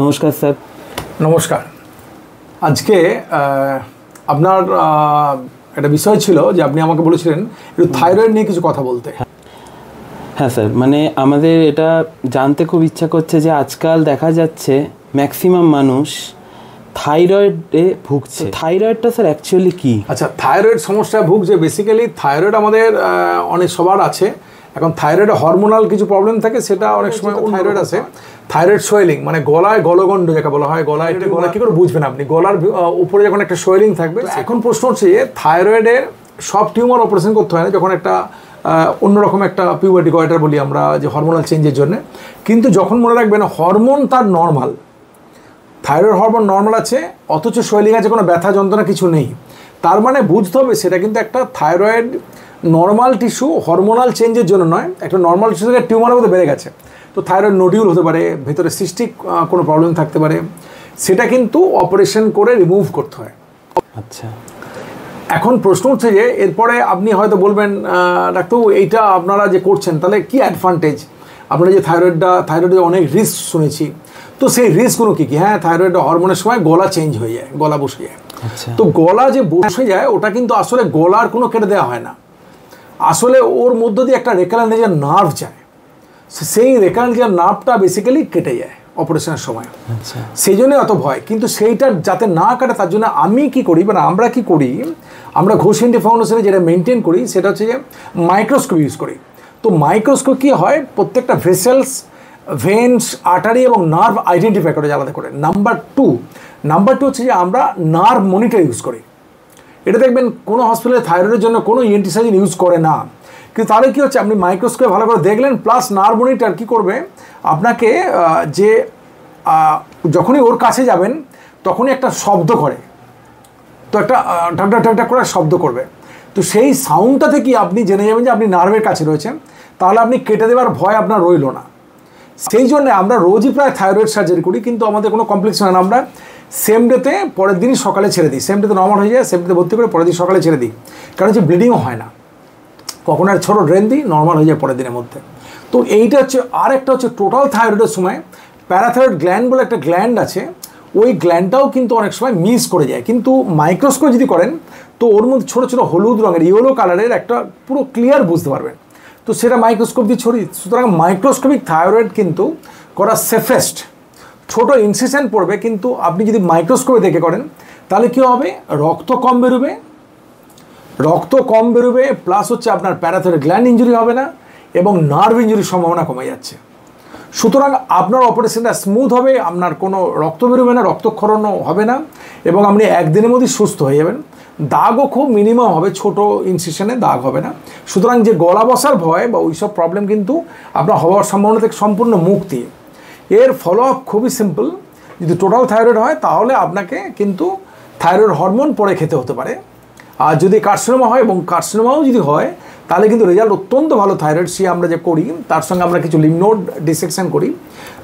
নমস্কার স্যার নমস্কার আজকে আপনার একটা বিষয় ছিল যে আপনি আমাকে বলেছিলেন একটু থাইরয়েড নিয়ে কিছু কথা বলতে হ্যাঁ স্যার মানে আমাদের এটা জানতে খুব ইচ্ছা করছে যে আজকাল দেখা যাচ্ছে ম্যাক্সিমাম মানুষ থাইরয়েডে ভুগছে থাইরয়েডটা স্যার অ্যাকচুয়ালি কি আচ্ছা থাইরয়েড সমস্যায় ভুগছে বেসিক্যালি থাইরয়েড আমাদের অনেক সবার আছে এখন থাইরয়েডে হরমোনাল কিছু প্রবলেম থাকে সেটা হ্যাঁ, অনেক সময় থাইরয়েড আছে থাইরয়েড সোয়েলিং মানে গলায় গলগণ্ড যাকে বলা হয় গলায় এটা গলা কী করে বুঝবেন আপনি গলার উপরে যখন একটা সোয়েলিং থাকবে এখন প্রশ্ন হচ্ছে থাইরয়েডের সব টিউমার অপারেশন করতে হয় না যখন একটা অন্যরকম একটা পিউবার্টি গয়টার বলি আমরা যে হরমোনাল চেঞ্জের জন্য কিন্তু যখন মনে রাখবেন হরমোন তার নর্মাল থাইরয়েড হরমোন নর্মাল আছে অথচ সোয়েলিং আছে কোনো ব্যথা যন্ত্রণা কিছু নেই তার মানে বুঝতে হবে সেটা কিন্তু একটা থাইরয়েড নর্মাল টিস্যু হরমোনাল চেঞ্জের জন্য নয় একটা নর্মাল টিস্যু থেকে টিউমারের মধ্যে বেড়ে গেছে তো থাইরয়েড নোডিউল হতে পারে ভেতরে সিস্টিক কোনো প্রবলেম থাকতে পারে সেটা কিন্তু অপারেশন করে রিমুভ করতে হয় আচ্ছা এখন প্রশ্ন উঠছে যে এরপরে আপনি হয়তো বলবেন ডাক্তারবাবু এইটা আপনারা যে করছেন তাহলে কি অ্যাডভান্টেজ আপনারা যে থাইরয়েডটা থাইরয়েডে অনেক রিস্ক শুনেছি তো সেই রিস্কগুলো কী কী হ্যাঁ থাইরয়েড হরমোনের সময় গলা চেঞ্জ হয়ে যায় গলা বসে যায় আচ্ছা। তো গলা যে বসে যায় ওটা কিন্তু আসলে গলার কোনো কেটে দেওয়া হয় না আসলে ওর মধ্য দিয়ে একটা রেকারেন্ট লেজার নার্ভ যায় সেই রেকারেন্ট লেজার নার্ভটা বেসিক্যালি কেটে যায় অপারেশনের সময় আচ্ছা। সেই জন্যে অত ভয় কিন্তু সেইটা যাতে না কাটে তার জন্য আমি কি করি মানে আমরা কি করি আমরা ঘোষ ইন্ডি ফাউন্ডেশনে যেটা মেনটেন করি সেটা হচ্ছে যে মাইক্রোস্কোপ ইউজ করি তো মাইক্রোস্কোপ কী হয় প্রত্যেকটা ভেসেলস ভেন্স আটারি এবং নার্ভ আইডেন্টিফাই করে আলাদা করে নাম্বার টু নাম্বার টু হচ্ছে যে আমরা নার্ভ মনিটর ইউজ করি এটা দেখবেন কোনো হসপিটালে থাইরয়েডের জন্য কোনো ইএনটি e ইউজ করে না কিন্তু তাহলে কী হচ্ছে আপনি মাইক্রোস্কোপে ভালো করে দেখলেন প্লাস নার্বোনিটার কী করবে আপনাকে যে যখনই ওর কাছে যাবেন তখনই একটা শব্দ করে তো একটা ঠাকটা ঠাকটা করে শব্দ করবে তো সেই সাউন্ডটা থেকে আপনি জেনে যাবেন যে আপনি নার্ভের কাছে রয়েছেন তাহলে আপনি কেটে দেওয়ার ভয় আপনার রইল না সেই জন্য আমরা রোজই প্রায় থাইরয়েড সার্জারি করি কিন্তু আমাদের কোনো কমপ্লেক্স হয় না আমরা সেম ডেতে পরের দিনই সকালে ছেড়ে দিই সেম ডেতে নর্মাল হয়ে যায় সেম ডেতে ভর্তি করে পরের দিন সকালে ছেড়ে দিই কারণ হচ্ছে ব্লিডিংও হয় না কখনো আর ছোটো ড্রেন দিই নর্মাল হয়ে যায় পরের দিনের মধ্যে তো এইটা হচ্ছে আর একটা হচ্ছে টোটাল থাইরয়েডের সময় প্যারাথাইরয়েড গ্ল্যান্ড বলে একটা গ্ল্যান্ড আছে ওই গ্ল্যান্ডটাও কিন্তু অনেক সময় মিস করে যায় কিন্তু মাইক্রোস্কোপ যদি করেন তো ওর মধ্যে ছোটো ছোটো হলুদ রঙের ইয়েলো কালারের একটা পুরো ক্লিয়ার বুঝতে পারবেন তো সেটা মাইক্রোস্কোপ দিয়ে ছড়ি সুতরাং মাইক্রোস্কোপিক থাইরয়েড কিন্তু করা সেফেস্ট ছোট ইনসিশন পড়বে কিন্তু আপনি যদি মাইক্রোস্কোপে দেখে করেন তাহলে কী হবে রক্ত কম বেরোবে রক্ত কম বেরোবে প্লাস হচ্ছে আপনার প্যারাথের গ্ল্যান্ড ইঞ্জুরি হবে না এবং নার্ভ ইঞ্জুরির সম্ভাবনা কমে যাচ্ছে সুতরাং আপনার অপারেশনটা স্মুথ হবে আপনার কোনো রক্ত বেরোবে না রক্তক্ষরণও হবে না এবং আপনি একদিনের মধ্যেই সুস্থ হয়ে যাবেন দাগও খুব মিনিমাম হবে ছোট ইনসিশনে দাগ হবে না সুতরাং যে গলা বসার ভয় বা ওইসব প্রবলেম কিন্তু আপনার হওয়ার সম্ভাবনা থেকে সম্পূর্ণ মুক্তি এর ফলো আপ খুবই সিম্পল যদি টোটাল থাইরয়েড হয় তাহলে আপনাকে কিন্তু থাইরয়েড হরমোন পরে খেতে হতে পারে আর যদি কার্সিনোমা হয় এবং কার্সিনোমাও যদি হয় তাহলে কিন্তু রেজাল্ট অত্যন্ত ভালো থাইরয়েড সি আমরা যে করি তার সঙ্গে আমরা কিছু লিমনোড ডিসেকশন করি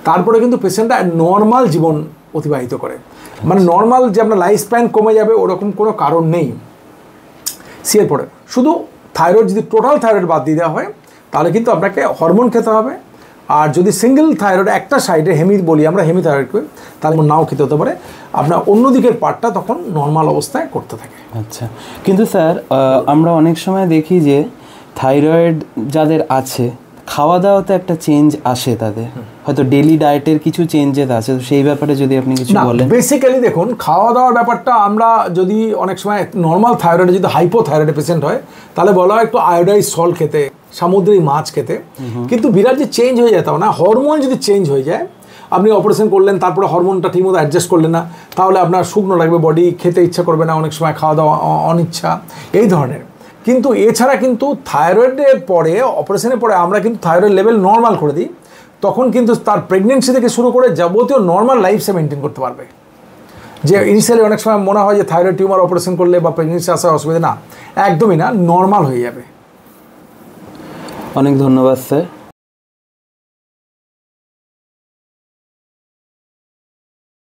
তারপরে কিন্তু পেশেন্টটা নর্মাল জীবন অতিবাহিত করে মানে নর্মাল যে আপনার লাইফ স্প্যান কমে যাবে ওরকম কোনো কারণ নেই সি এরপরে শুধু থাইরয়েড যদি টোটাল থাইরয়েড বাদ দিয়ে দেওয়া হয় তাহলে কিন্তু আপনাকে হরমোন খেতে হবে আর যদি সিঙ্গেল থাইরয়েড একটা সাইডে হেমি বলি আমরা হেমি থাইরয়েডকে তাহলে নাও খেতে হতে পারে আপনার অন্য দিকের পার্টটা তখন নর্মাল অবস্থায় করতে থাকে আচ্ছা কিন্তু স্যার আমরা অনেক সময় দেখি যে থাইরয়েড যাদের আছে খাওয়া দাওয়াতে একটা চেঞ্জ আসে তাদের হয়তো ডেলি ডায়েটের কিছু চেঞ্জেস আছে তো সেই ব্যাপারে যদি আপনি কিছু বলেন বেসিক্যালি দেখুন খাওয়া দাওয়ার ব্যাপারটা আমরা যদি অনেক সময় নর্মাল থাইরয়েডে যদি হাইপোথাইরয়েড পেশেন্ট হয় তাহলে বলা হয় একটু আয়োডাইজ সল খেতে সামুদ্রিক মাছ খেতে কিন্তু বিরাট যে চেঞ্জ হয়ে যায় তাও না হরমোন যদি চেঞ্জ হয়ে যায় আপনি অপারেশন করলেন তারপরে হরমোনটা ঠিকমতো অ্যাডজাস্ট করলেন না তাহলে আপনার শুকনো লাগবে বডি খেতে ইচ্ছা করবে না অনেক সময় খাওয়া দাওয়া অনিচ্ছা এই ধরনের কিন্তু এছাড়া কিন্তু থাইরয়েডের পরে অপারেশনের পরে আমরা কিন্তু থাইরয়েড লেভেল নর্মাল করে দিই তখন কিন্তু তার প্রেগনেন্সি থেকে শুরু করে যাবতীয় নর্মাল লাইফ সে মেনটেন করতে পারবে যে ইনিশিয়ালি অনেক সময় মনে হয় যে থাইরয়েড টিউমার অপারেশন করলে বা প্রেগনেন্সি আসার অসুবিধা না একদমই না নর্মাল হয়ে যাবে অনেক ধন্যবাদ স্যার